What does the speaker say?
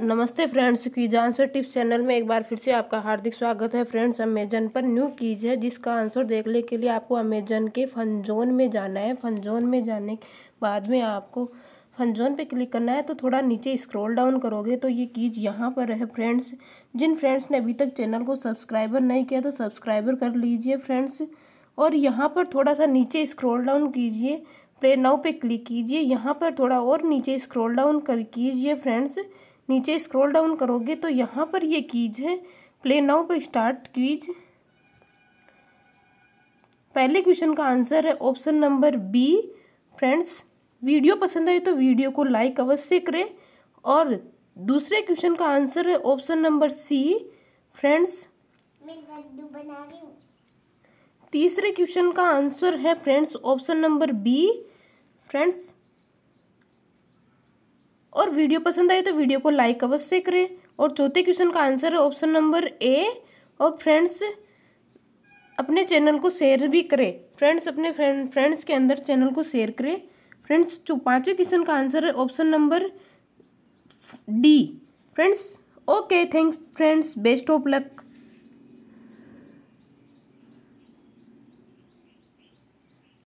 नमस्ते फ्रेंड्स की answer tips channel में एक बार फिर से आपका हार्दिक स्वागत है फ्रेंड्स अमेजन पर न्यू कीज है जिसका आंसर देखने के लिए आपको अमेजन के फन जोन में जाना है फन जोन में जाने के बाद में आपको फन जोन पे क्लिक करना है तो थोड़ा नीचे स्क्रॉल डाउन करोगे तो ये कीज यहाँ पर है फ्रेंड्स जिन फ्रेंड्स ने अभी तक चैनल को सब्सक्राइबर नहीं किया तो सब्सक्राइबर कर लीजिए फ्रेंड्स और यहाँ पर थोड़ा सा नीचे स्क्रोल डाउन कीजिए प्ले नाउ पे क्लिक कीजिए यहाँ पर थोड़ा और नीचे स्क्रोल डाउन कर कीजिए फ्रेंड्स नीचे स्क्रॉल डाउन करोगे तो यहाँ पर ये कीज है प्ले नाउ पे स्टार्ट क्वीज पहले क्वेश्चन का आंसर है option number B friends video पसंद आए तो वीडियो को लाइक अवश्य करें और दूसरे क्वेश्चन का आंसर है ऑप्शन नंबर सी फ्रेंड्स तीसरे क्वेश्चन का आंसर है friends option number B friends और वीडियो पसंद आए तो वीडियो को लाइक अवश्य करें और चौथे क्वेश्चन का आंसर है ऑप्शन नंबर ए और फ्रेंड्स अपने चैनल को शेयर भी करें फ्रेंड्स अपने फ्रेंड फ्रेंड्स के अंदर चैनल को शेयर करें फ्रेंड्स जो पाँचवें क्वेश्चन का आंसर है option number D friends okay thank friends best of luck